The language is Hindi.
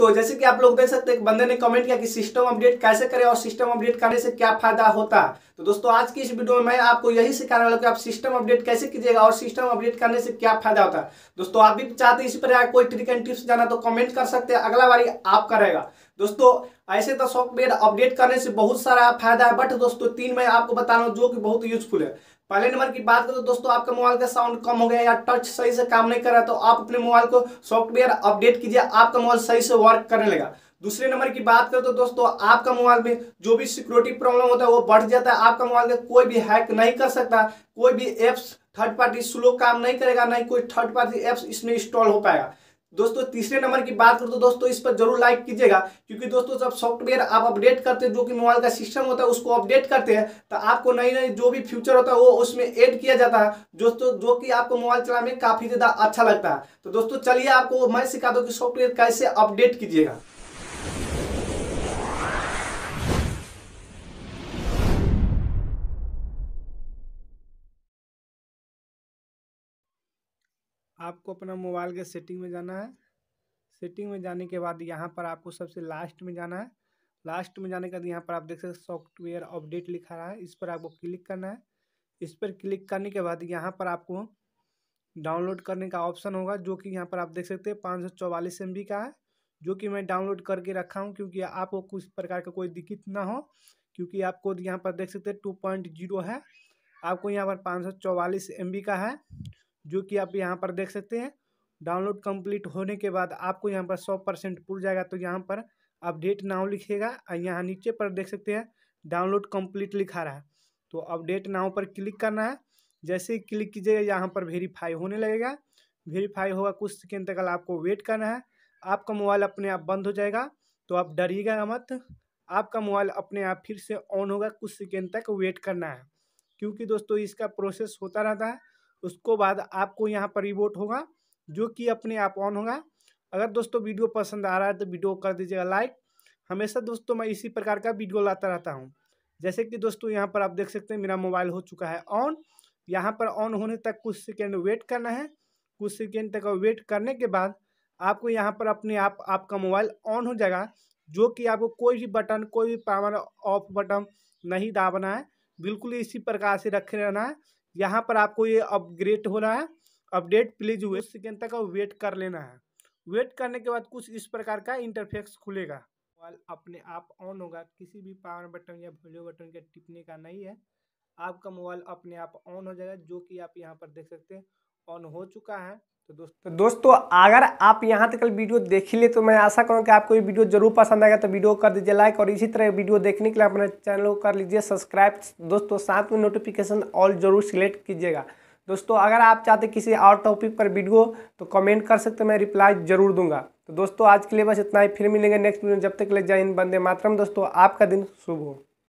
दोस्तों जैसे कि आप लोग देख सकते हैं बंदे ने कमेंट किया कि सिस्टम अपडेट कैसे करें और सिस्टम अपडेट करने से क्या फायदा होता तो दोस्तों आज की इस वीडियो में मैं आपको यही सिखाने वाला कि आप सिस्टम अपडेट कैसे कीजिएगा और सिस्टम अपडेट करने से क्या फायदा होता है दोस्तों आप भी चाहते इसी पर कोई ट्रिक एंड टिप्स जाना तो कमेंट कर सकते हैं अगला बारी आप करेगा दोस्तों ऐसे तो सॉफ्टवेयर अपडेट करने से बहुत सारा फायदा है बट दोस्तों तीन मैं आपको बता रहा हूँ जो कि बहुत यूजफुल है पहले नंबर की बात करें तो दोस्तों आपका मोबाइल का साउंड कम हो गया या टच सही से काम नहीं कर रहा तो आप अपने मोबाइल को सॉफ्टवेयर अपडेट कीजिए आपका मोबाइल सही से वर्क करने लगा दूसरे नंबर की बात करें तो दोस्तों आपका मोबाइल में जो भी सिक्योरिटी प्रॉब्लम होता है वो बढ़ जाता है आपका मोबाइल का कोई भी हैक नहीं कर सकता कोई भी एप्स थर्ड पार्टी स्लो काम नहीं करेगा नहीं कोई थर्ड पार्टी एप्स इसमें इंस्टॉल हो पाएगा दोस्तों तीसरे नंबर की बात करूँ तो दोस्तों इस पर जरूर लाइक कीजिएगा क्योंकि दोस्तों जब सॉफ्टवेयर आप अपडेट करते हैं जो कि मोबाइल का सिस्टम होता है उसको अपडेट करते हैं तो आपको नई नई जो भी फ्यूचर होता है वो उसमें ऐड किया जाता है दोस्तों जो कि आपको मोबाइल चलाने में काफ़ी ज़्यादा अच्छा लगता है तो दोस्तों चलिए आपको मैं सिखा दूँ कि सॉफ्टवेयर कैसे अपडेट कीजिएगा आपको अपना मोबाइल के सेटिंग में जाना है सेटिंग में जाने के बाद यहाँ पर आपको सबसे लास्ट में जाना है लास्ट में जाने के बाद यहाँ पर आप देख सकते सॉफ्टवेयर अपडेट लिखा रहा है इस पर आपको क्लिक करना है इस पर क्लिक करने के बाद यहाँ पर आपको डाउनलोड करने का ऑप्शन होगा जो कि यहाँ पर आप देख सकते हैं पाँच सौ चौवालीस एम बी का है जो कि मैं डाउनलोड करके रखा हूँ क्योंकि आपको कुछ प्रकार का कोई दिक्कत ना हो क्योंकि आपको यहाँ पर देख सकते हैं टू पॉइंट जीरो है आपको यहाँ पर पाँच सौ चौवालीस एम बी का है जो कि आप यहाँ पर देख सकते हैं डाउनलोड कंप्लीट होने के बाद आपको यहाँ पर सौ परसेंट पुर जाएगा तो यहाँ पर अपडेट नाव लिखेगा और यहाँ नीचे पर देख सकते हैं डाउनलोड कंप्लीट लिखा रहा है तो अपडेट नाव पर क्लिक करना है जैसे ही क्लिक कीजिएगा यहाँ पर वेरीफाई होने लगेगा वेरीफाई होगा कुछ सेकेंड तक आपको वेट करना है आपका मोबाइल अपने आप बंद हो जाएगा तो आप डरिएगा मत आपका मोबाइल अपने आप फिर से ऑन होगा कुछ सेकेंड तक वेट करना है क्योंकि दोस्तों इसका प्रोसेस होता रहता है उसको बाद आपको यहाँ पर रिवोट होगा जो कि अपने आप ऑन होगा अगर दोस्तों वीडियो पसंद आ रहा है तो वीडियो कर दीजिएगा लाइक हमेशा दोस्तों मैं इसी प्रकार का वीडियो लाता रहता हूँ जैसे कि दोस्तों यहाँ पर आप देख सकते हैं मेरा मोबाइल हो चुका है ऑन यहाँ पर ऑन होने तक कुछ सेकेंड वेट करना है कुछ सेकेंड तक वेट करने के बाद आपको यहाँ पर अपने आप आपका मोबाइल ऑन हो जाएगा जो कि आपको कोई भी बटन कोई भी पावर ऑफ बटन नहीं दाबना है बिल्कुल इसी प्रकार से रखे रहना है यहाँ पर आपको ये अपग्रेड हो रहा है अपडेट प्लीज वेट सेकेंड तक वेट कर लेना है वेट करने के बाद कुछ इस प्रकार का इंटरफेक्स खुलेगा मोबाइल अपने आप ऑन होगा किसी भी पावर बटन या वॉल्यूम बटन के टिपने का नहीं है आपका मोबाइल अपने आप ऑन हो जाएगा जो कि आप यहाँ पर देख सकते हैं ऑन हो चुका है तो दोस्तों तो दोस्तों अगर आप यहाँ तक वीडियो देख ले तो मैं आशा करूँ कि आपको ये वीडियो जरूर पसंद आएगा तो वीडियो कर दीजिए लाइक और इसी तरह वीडियो देखने के लिए अपने चैनल को कर लीजिए सब्सक्राइब दोस्तों साथ में नोटिफिकेशन ऑल जरूर सिलेक्ट कीजिएगा दोस्तों अगर आप चाहते किसी और टॉपिक पर वीडियो तो कमेंट कर सकते मैं रिप्लाई जरूर दूंगा तो दोस्तों आज के लिए बस इतना ही फिर मिलेंगे नेक्स्ट वीडियो जब तक ले जाए इन बंदे मातरम दोस्तों आपका दिन शुभ हो